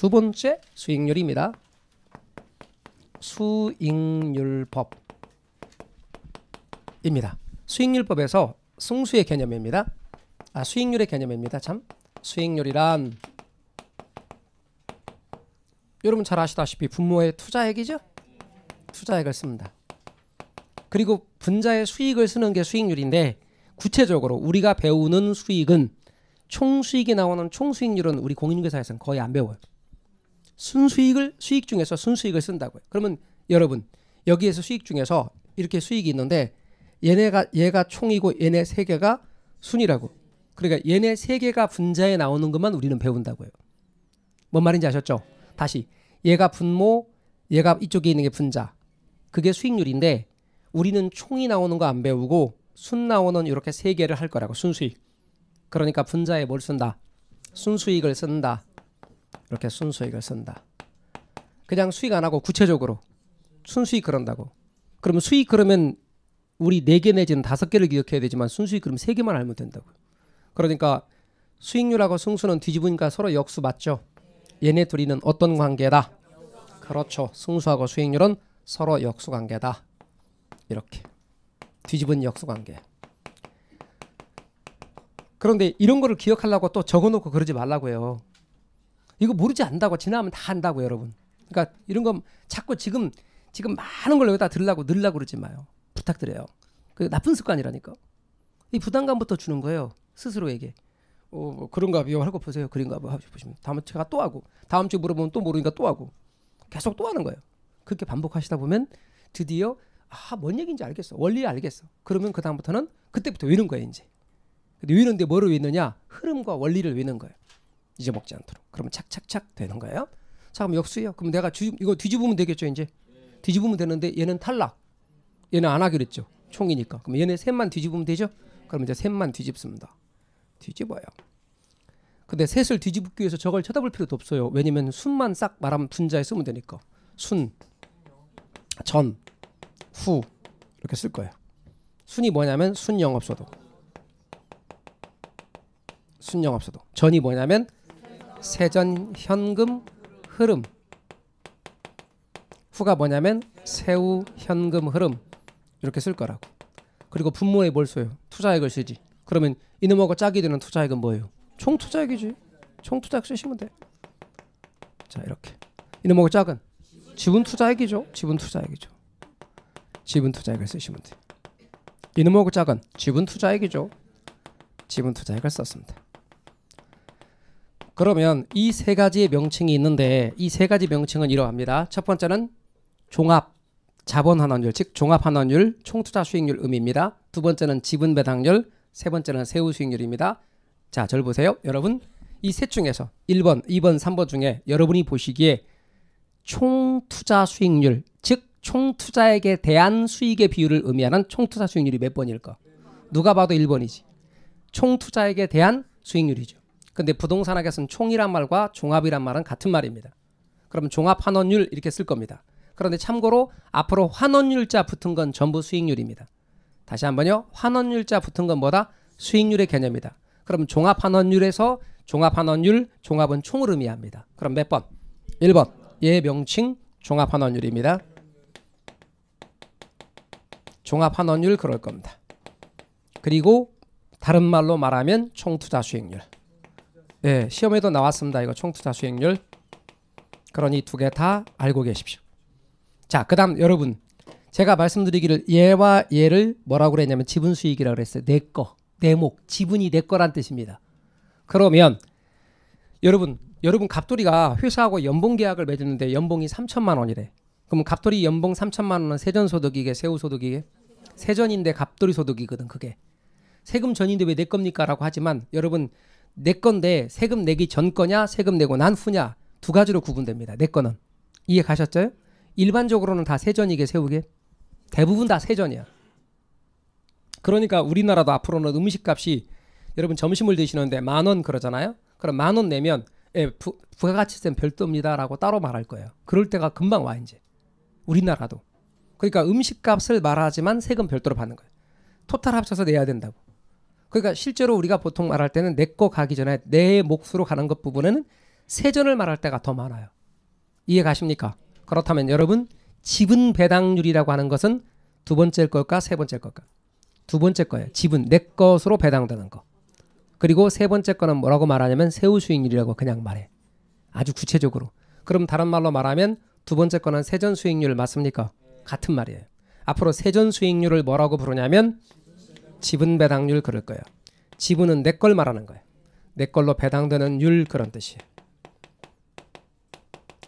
두 번째 수익률입니다. 수익률법입니다. 수익률법에서 승수의 개념입니다. 아, 수익률의 개념입니다. 참. 수익률이란 여러분 잘 아시다시피 분모의 투자액이죠? 투자액을 씁니다. 그리고 분자의 수익을 쓰는 게 수익률인데 구체적으로 우리가 배우는 수익은 총수익이 나오는 총수익률은 우리 공인회사에서는 거의 안 배워요. 순수익을 수익 중에서 순수익을 쓴다고요. 그러면 여러분 여기에서 수익 중에서 이렇게 수익이 있는데 얘네가 얘가 총이고 얘네 세 개가 순이라고. 그러니까 얘네 세 개가 분자에 나오는 것만 우리는 배운다고요. 뭔 말인지 아셨죠? 다시 얘가 분모, 얘가 이쪽에 있는 게 분자. 그게 수익률인데 우리는 총이 나오는 거 안 배우고 순 나오는 이렇게 세 개를 할 거라고 순수익. 그러니까 분자에 뭘 쓴다? 순수익을 쓴다. 이렇게 순수익을 쓴다. 그냥 수익 안 하고 구체적으로 순수익 그런다고. 그럼 수익 그러면 우리 네 개 내지는 다섯 개를 기억해야 되지만 순수익 그럼 세 개만 알면 된다고. 그러니까 수익률하고 승수는 뒤집으니까 서로 역수 맞죠? 얘네 둘이는 어떤 관계다? 그렇죠. 승수하고 수익률은 서로 역수 관계다. 이렇게 뒤집은 역수 관계. 그런데 이런 거를 기억하려고 또 적어놓고 그러지 말라고 해요. 이거 모르지 안다고 지나면 다 안다고 여러분. 그러니까 이런 거 자꾸 지금 지금 많은 걸 여기다 들라고 늘라고 그러지 마요. 부탁드려요. 그 나쁜 습관이라니까. 이 부담감부터 주는 거예요. 스스로에게. 어, 뭐 그런가 봐요. 하고 보세요. 그런가 봐 뭐 보시면 다음 제가또 하고 다음 주 물어보면 또 모르니까 또 하고 계속 또 하는 거예요. 그렇게 반복하시다 보면 드디어 아, 뭔 얘기인지 알겠어. 원리 알겠어. 그러면 그다음부터는 그때부터 외는 거예요, 이제. 근데 외는데 뭐를 외느냐? 흐름과 원리를 외는 거예요. 잊어먹지 않도록. 그러면 착착착 되는 거예요. 자, 그럼 역수요. 예 그럼 내가 주, 이거 뒤집으면 되겠죠, 이제. 뒤집으면 되는데 얘는 탈락. 얘는 안 하기로 했죠. 총이니까. 그럼 얘네 셋만 뒤집으면 되죠? 그럼 이제 셋만 뒤집습니다. 뒤집어요. 근데 셋을 뒤집기 위해서 저걸 쳐다볼 필요도 없어요. 왜냐면 순만 싹 말하면 분자에 쓰면 되니까. 순, 전, 후 이렇게 쓸 거예요. 순이 뭐냐면 순영업소득. 순영업소득. 전이 뭐냐면 세전 현금 흐름 후가 뭐냐면 세후 현금 흐름 이렇게 쓸 거라고 그리고 분모에 뭘 써요 투자액을 쓰지 그러면 이놈하고 짝이 되는 투자액은 뭐예요 총 투자액이지 총 투자액 쓰시면 돼자 이렇게 이놈하고 짝은 지분 투자액이죠 지분 투자액이죠 지분 투자액을 쓰시면 돼 이놈하고 짝은 지분 투자액이죠 지분 투자액을 썼습니다 그러면 이 세 가지의 명칭이 있는데 이 세 가지 명칭은 이러합니다. 첫 번째는 종합 자본 환원율, 즉 종합 환원율, 총투자 수익률 의미입니다. 두 번째는 지분 배당률, 세 번째는 세후 수익률입니다. 자, 절 보세요. 여러분, 이 셋 중에서 1번, 2번, 3번 중에 여러분이 보시기에 총투자 수익률, 즉총투자에게 대한 수익의 비율을 의미하는 총투자 수익률이 몇 번일까? 누가 봐도 1번이지. 총투자에게 대한 수익률이죠. 근데 부동산학에서는 총이란 말과 종합이란 말은 같은 말입니다. 그럼 종합 환원율 이렇게 쓸 겁니다. 그런데 참고로 앞으로 환원율자 붙은 건 전부 수익률입니다. 다시 한번요. 환원율자 붙은 건 뭐다? 수익률의 개념이다. 그럼 종합 환원율에서 종합 환원율, 종합은 총을 의미합니다. 그럼 몇 번? 1번. 예 명칭 종합 환원율입니다. 종합 환원율 그럴 겁니다. 그리고 다른 말로 말하면 총 투자 수익률. 예, 시험에도 나왔습니다. 이거 총투자 수익률. 그러니 두 개 다 알고 계십시오. 자, 그다음 여러분 제가 말씀드리기를 얘와 얘를 뭐라고 그랬냐면 지분 수익이라고 그랬어요. 내 거, 내 목, 지분이 내 거란 뜻입니다. 그러면 여러분, 여러분 갑돌이가 회사하고 연봉 계약을 맺었는데 연봉이 3천만 원이래. 그럼 갑돌이 연봉 3천만 원은 세전 소득이게 세후 소득이게 세전인데 갑돌이 소득이거든 그게. 세금 전인데 왜 내 겁니까라고 하지만 여러분 내 건데 세금 내기 전 거냐 세금 내고 난 후냐 두 가지로 구분됩니다. 내 거는 이해 가셨죠? 일반적으로는 다 세전이게 세우게 대부분 다 세전이야. 그러니까 우리나라도 앞으로는 음식값이 여러분 점심을 드시는데 만 원 그러잖아요. 그럼 만 원 내면 예, 부, 가가치세 는 별도입니다라고 따로 말할 거예요. 그럴 때가 금방 와 이제 우리나라도. 그러니까 음식값을 말하지만 세금 별도로 받는 거예요. 토탈 합쳐서 내야 된다고. 그러니까 실제로 우리가 보통 말할 때는 내 거 가기 전에 내 몫으로 가는 것 부분에는 세전을 말할 때가 더 많아요. 이해 가십니까? 그렇다면 여러분 지분 배당률이라고 하는 것은 두 번째 걸까 세 번째 걸까? 두 번째 거예요. 지분 내 것으로 배당되는 거. 그리고 세 번째 거는 뭐라고 말하냐면 세후 수익률이라고 그냥 말해. 아주 구체적으로. 그럼 다른 말로 말하면 두 번째 거는 세전 수익률 맞습니까? 같은 말이에요. 앞으로 세전 수익률을 뭐라고 부르냐면 지분 배당률 그럴 거예요. 지분은 내 걸 말하는 거예요. 내 걸로 배당되는 율 그런 뜻이에요.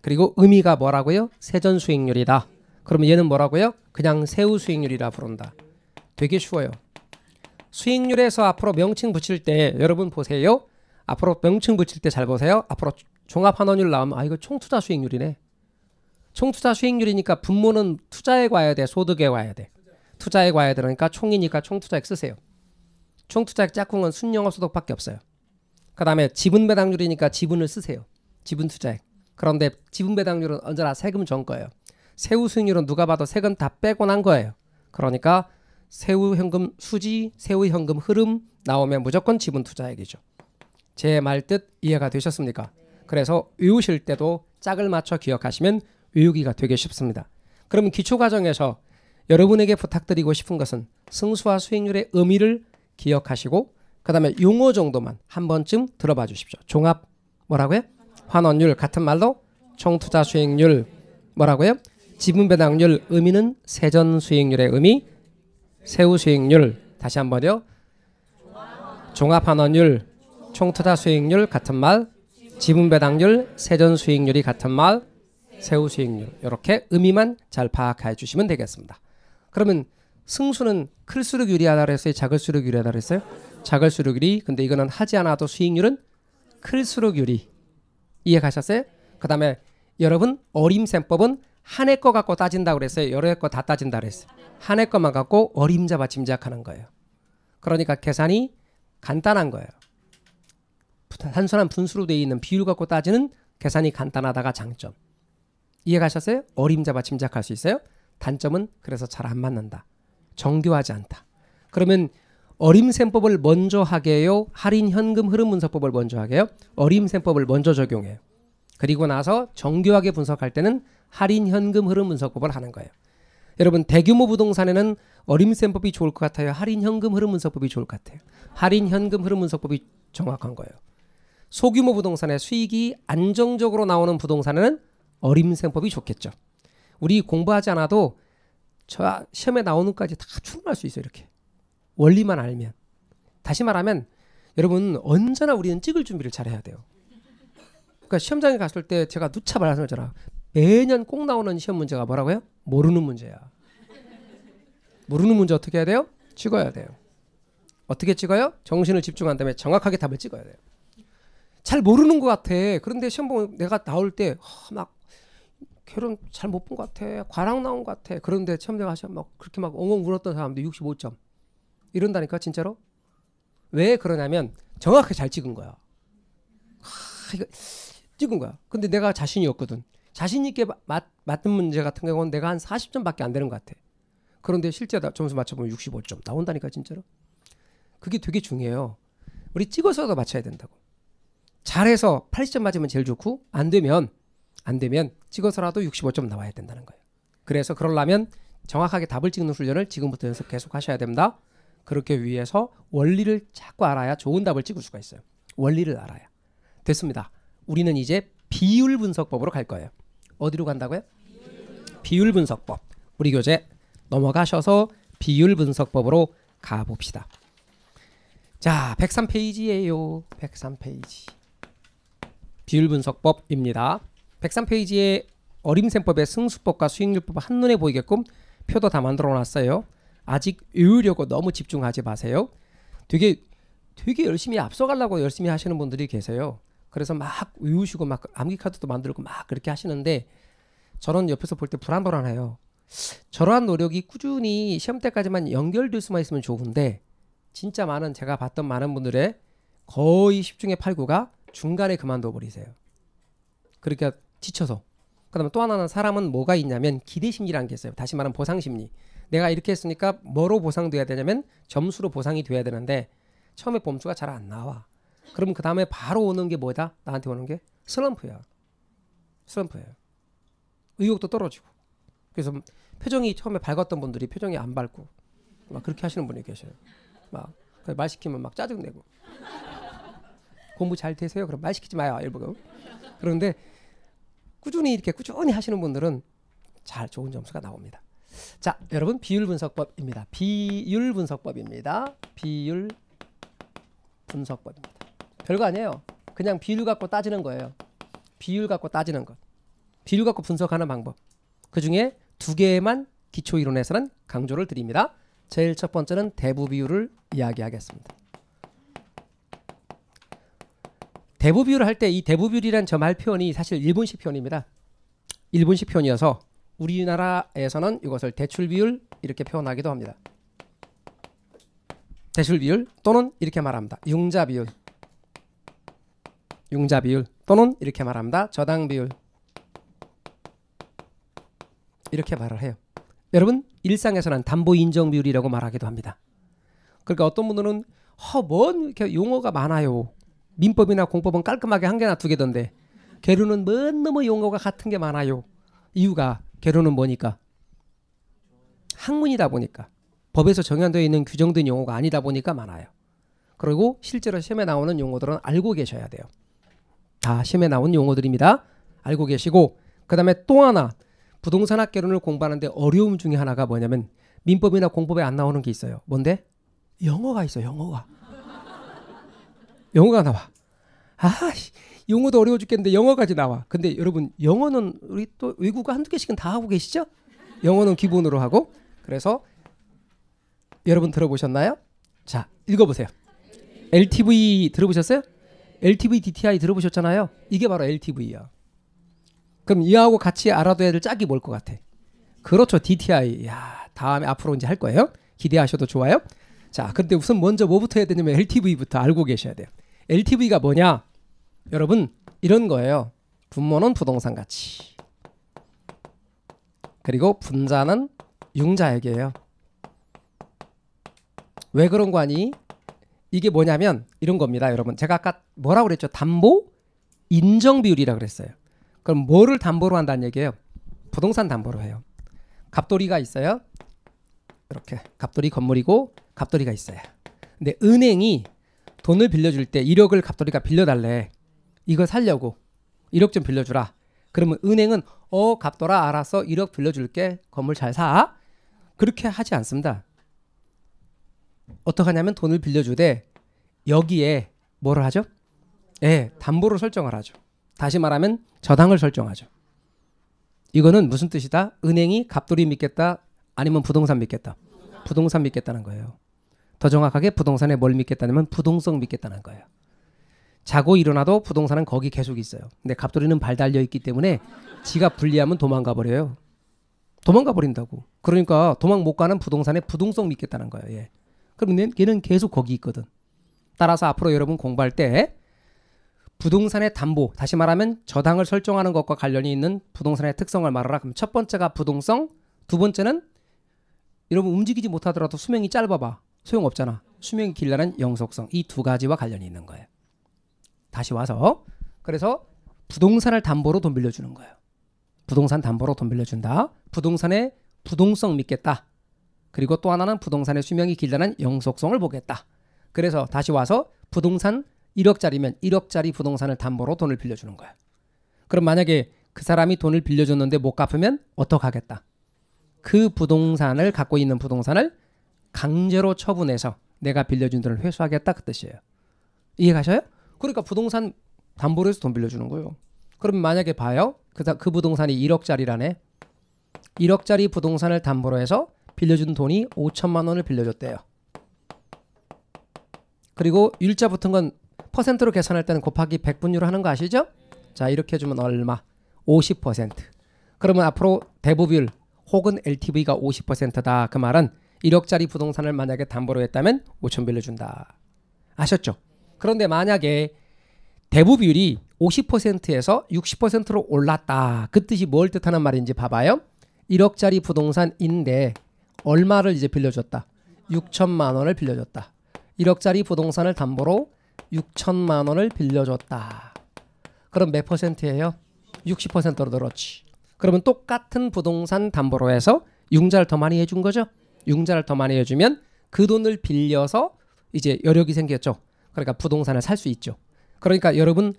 그리고 의미가 뭐라고요? 세전 수익률이다. 그러면 얘는 뭐라고요? 그냥 세후 수익률이라 부른다. 되게 쉬워요. 수익률에서 앞으로 명칭 붙일 때 여러분 보세요. 앞으로 명칭 붙일 때 잘 보세요. 앞으로 종합환원율 나오면 아 이거 총투자 수익률이네. 총투자 수익률이니까 분모는 투자에 가야 돼. 소득에 와야 돼. 투자액 와야 되니까 총이니까 총 투자액 쓰세요. 총 투자액 짝꿍은 순영업 소득밖에 없어요. 그 다음에 지분 배당률이니까 지분을 쓰세요. 지분 투자액. 그런데 지분 배당률은 언제나 세금 전 거예요. 세후 수익률은 누가 봐도 세금 다 빼고 난 거예요. 그러니까 세후 현금 수지, 세후 현금 흐름 나오면 무조건 지분 투자액이죠. 제말뜻 이해가 되셨습니까? 그래서 외우실 때도 짝을 맞춰 기억하시면 외우기가 되게 쉽습니다. 그러면 기초 과정에서 여러분에게 부탁드리고 싶은 것은 승수와 수익률의 의미를 기억하시고 그 다음에 용어 정도만 한 번쯤 들어봐 주십시오. 종합 뭐라고요? 환원율 같은 말로 총투자 수익률 뭐라고요? 지분배당률 의미는 세전 수익률의 의미 세후 수익률 다시 한번요. 종합 환원율 총투자 수익률 같은 말 지분배당률 세전 수익률이 같은 말 세후 수익률 이렇게 의미만 잘 파악해 주시면 되겠습니다. 그러면 승수는 클수록 유리하다 그랬어요? 작을수록 유리하다 그랬어요? 작을수록 유리. 근데 이거는 하지 않아도 수익률은 클수록 유리. 이해 가셨어요? 그 다음에 여러분 어림셈법은 한 해 거 갖고 따진다고 그랬어요? 여러 해 거 다 따진다 고 그랬어요? 한 해 거만 갖고 어림잡아 짐작하는 거예요. 그러니까 계산이 간단한 거예요. 단순한 분수로 되어 있는 비율 갖고 따지는 계산이 간단하다가 장점. 이해 가셨어요? 어림잡아 짐작할 수 있어요? 단점은 그래서 잘 안 맞는다. 정교하지 않다. 그러면 어림셈법을 먼저 하게요. 할인 현금 흐름 분석법을 먼저 하게요. 어림셈법을 먼저 적용해요. 그리고 나서 정교하게 분석할 때는 할인 현금 흐름 분석법을 하는 거예요. 여러분 대규모 부동산에는 어림셈법이 좋을 것 같아요. 할인 현금 흐름 분석법이 좋을 것 같아요. 할인 현금 흐름 분석법이 정확한 거예요. 소규모 부동산의 수익이 안정적으로 나오는 부동산에는 어림셈법이 좋겠죠. 우리 공부하지 않아도 저 시험에 나오는 것 까지 다 출근할 수 있어요. 이렇게. 원리만 알면. 다시 말하면 여러분 언제나 우리는 찍을 준비를 잘해야 돼요. 그러니까 시험장에 갔을 때 제가 누차 말하잖아. 매년 꼭 나오는 시험 문제가 뭐라고요? 모르는 문제야. 모르는 문제 어떻게 해야 돼요? 찍어야 돼요. 어떻게 찍어요? 정신을 집중한 다음에 정확하게 답을 찍어야 돼요. 잘 모르는 것 같아. 그런데 시험 보고 내가 나올 때막 결혼 잘 못 본 것 같아. 과락 나온 것 같아. 그런데 체험대가 시면막 그렇게 막 엉엉 울었던 사람들 65점. 이런다니까 진짜로. 왜 그러냐면 정확하게 잘 찍은 거야. 하, 이거 찍은 거야. 근데 내가 자신이 없거든. 자신 있게 맞, 맞는 문제 같은 경우는 내가 한 40점밖에 안 되는 것 같아. 그런데 실제 점수 맞춰보면 65점 나온다니까 진짜로. 그게 되게 중요해요. 우리 찍어서도 맞춰야 된다고. 잘해서 80점 맞으면 제일 좋고 안 되면 안 되면 찍어서라도 65점 나와야 된다는 거예요. 그래서 그러려면 정확하게 답을 찍는 훈련을 지금부터 연습 계속 하셔야 됩니다. 그렇게 위해서 원리를 자꾸 알아야 좋은 답을 찍을 수가 있어요. 원리를 알아야. 됐습니다. 우리는 이제 비율 분석법으로 갈 거예요. 어디로 간다고요? 비율 분석법. 우리 교재 넘어가셔서 비율 분석법으로 가봅시다. 자, 103페이지예요. 103페이지. 비율 분석법입니다. 103페이지에 어림셈법의 승수법과 수익률법 한눈에 보이게끔 표도 다 만들어 놨어요. 아직 외우려고 너무 집중하지 마세요. 되게 되게 열심히 앞서가려고 열심히 하시는 분들이 계세요. 그래서 막 외우시고 막 암기 카드도 만들고 막 그렇게 하시는데 저런 옆에서 볼 때 불안불안해요. 저러한 노력이 꾸준히 시험 때까지만 연결될 수만 있으면 좋은데 진짜 많은 제가 봤던 많은 분들의 거의 10중에 8구가 중간에 그만둬 버리세요. 그러니까 지쳐서. 그다음에 또 하나는 사람은 뭐가 있냐면 기대 심리라는 게 있어요. 다시 말하면 보상 심리. 내가 이렇게 했으니까 뭐로 보상돼야 되냐면 점수로 보상이 돼야 되는데 처음에 범수가 잘 안 나와. 그럼 그 다음에 바로 오는 게 뭐다? 나한테 오는 게 슬럼프야. 슬럼프예요. 의욕도 떨어지고. 그래서 표정이 처음에 밝았던 분들이 표정이 안 밝고 막 그렇게 하시는 분이 계셔요. 막말 그 시키면 막 짜증 내고 공부 잘 되세요. 그럼 말 시키지 마요. 일부러 그런데 꾸준히 이렇게 꾸준히 하시는 분들은 잘 좋은 점수가 나옵니다. 자, 여러분 비율 분석법입니다. 비율 분석법입니다. 비율 분석법입니다. 별거 아니에요. 그냥 비율 갖고 따지는 거예요. 비율 갖고 따지는 것. 비율 갖고 분석하는 방법. 그 중에 두 개만 기초 이론에서는 강조를 드립니다. 제일 첫 번째는 대부 비율을 이야기하겠습니다. 대부비율을 할 때 이 대부비율이란 저 말 표현이 사실 일본식 표현입니다. 일본식 표현이어서 우리나라에서는 이것을 대출 비율 이렇게 표현하기도 합니다. 대출 비율 또는 이렇게 말합니다. 융자 비율. 융자 비율 또는 이렇게 말합니다. 저당 비율. 이렇게 말을 해요. 여러분 일상에서는 담보 인정 비율이라고 말하기도 합니다. 그러니까 어떤 분들은 허, 뭔 이렇게 용어가 많아요. 민법이나 공법은 깔끔하게 한 개나 두 개던데 개론은 뭔너무 용어가 같은 게 많아요. 이유가 개론는 뭐니까 학문이다 보니까 법에서 정해되어 있는 규정된 용어가 아니다 보니까 많아요. 그리고 실제로 시험에 나오는 용어들은 알고 계셔야 돼요. 다 시험에 나온 용어들입니다. 알고 계시고 그 다음에 또 하나 부동산학 개론을 공부하는데 어려움 중에 하나가 뭐냐면 민법이나 공법에 안 나오는 게 있어요. 뭔데? 영어가 있어 요 영어가. 영어가 나와. 아, 영어도 어려워 죽겠는데 영어까지 나와. 근데 여러분 영어는 우리 또 외국어 한두 개씩은 다 하고 계시죠? 영어는 기본으로 하고 그래서 여러분 들어보셨나요? 자, 읽어보세요. LTV 들어보셨어요? LTV DTI 들어보셨잖아요. 이게 바로 LTV야. 그럼 이하고 같이 알아둬야 될 짝이 뭘 것 같아? 그렇죠, DTI. 야, 다음에 앞으로 이제 할 거예요. 기대하셔도 좋아요. 자, 근데 우선 먼저 뭐부터 해야 되냐면 LTV부터 알고 계셔야 돼요. LTV가 뭐냐? 여러분 이런 거예요. 분모는 부동산 가치. 그리고 분자는 융자액이에요. 왜 그런 거니? 아 이게 뭐냐면 이런 겁니다, 여러분. 제가 아까 뭐라고 그랬죠? 담보 인정 비율이라 그랬어요. 그럼 뭐를 담보로 한다는 얘기예요? 부동산 담보로 해요. 갑돌이가 있어요. 이렇게 갑돌이 건물이고 갑돌이가 있어요. 근데 은행이 돈을 빌려줄 때 1억을 갑돌이가 빌려달래. 이거 살려고 1억 좀 빌려주라. 그러면 은행은 어 갑돌아 알아서 1억 빌려줄게 건물 잘 사. 그렇게 하지 않습니다. 어떡 하냐면 돈을 빌려주되 여기에 뭐를 하죠? 예, 담보를 설정을 하죠. 다시 말하면 저당을 설정하죠. 이거는 무슨 뜻이다? 은행이 갑돌이 믿겠다 아니면 부동산 믿겠다. 부동산 믿겠다는 거예요. 더 정확하게 부동산에 뭘 믿겠다면 냐 부동성 믿겠다는 거예요. 자고 일어나도 부동산은 거기 계속 있어요. 근데 갑돌이는 발 달려 있기 때문에 지가 불리하면 도망가 버려요. 도망가 버린다고. 그러니까 도망 못 가는 부동산에 부동성 믿겠다는 거예요. 예. 그러면 걔는 계속 거기 있거든. 따라서 앞으로 여러분 공부할 때 부동산의 담보, 다시 말하면 저당을 설정하는 것과 관련이 있는 부동산의 특성을 말하라. 그럼 첫 번째가 부동성, 두 번째는 여러분 움직이지 못하더라도 수명이 짧아봐. 소용없잖아. 수명이 길다는 영속성 이 두 가지와 관련이 있는 거예요. 다시 와서 그래서 부동산을 담보로 돈 빌려주는 거예요. 부동산 담보로 돈 빌려준다. 부동산의 부동성 믿겠다. 그리고 또 하나는 부동산의 수명이 길다는 영속성을 보겠다. 그래서 다시 와서 부동산 1억짜리면 1억짜리 부동산을 담보로 돈을 빌려주는 거야. 그럼 만약에 그 사람이 돈을 빌려줬는데 못 갚으면 어떡하겠다. 그 부동산을 갖고 있는 부동산을 강제로 처분해서 내가 빌려준 돈을 회수하겠다 그 뜻이에요. 이해가셔요? 그러니까 부동산 담보로 해서 돈 빌려주는 거예요. 그럼 만약에 봐요. 그, 그 부동산이 1억짜리라네. 1억짜리 부동산을 담보로 해서 빌려준 돈이 5천만 원을 빌려줬대요. 그리고 일자 붙은 건 퍼센트로 계산할 때는 곱하기 100분율 하는 거 아시죠? 자 이렇게 해주면 얼마? 50% 그러면 앞으로 대부율 혹은 LTV가 50%다 그 말은 1억짜리 부동산을 만약에 담보로 했다면 5천 빌려준다. 아셨죠? 그런데 만약에 대부 비율이 50%에서 60%로 올랐다. 그 뜻이 뭘 뜻하는 말인지 봐봐요. 1억짜리 부동산인데 얼마를 이제 빌려줬다. 6천만 원을 빌려줬다. 1억짜리 부동산을 담보로 6천만 원을 빌려줬다. 그럼 몇 퍼센트예요? 60%로 늘었지. 그러면 똑같은 부동산 담보로 해서 융자를 더 많이 해준 거죠? 융자를 더 많이 해주면 그 돈을 빌려서 이제 여력이 생겼죠. 그러니까 부동산을 살 수 있죠. 그러니까 여러분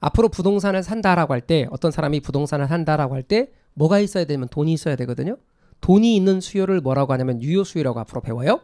앞으로 부동산을 산다라고 할 때 어떤 사람이 부동산을 산다라고 할 때 뭐가 있어야 되면 냐 돈이 있어야 되거든요. 돈이 있는 수요를 뭐라고 하냐면 유효 수요라고 앞으로 배워요.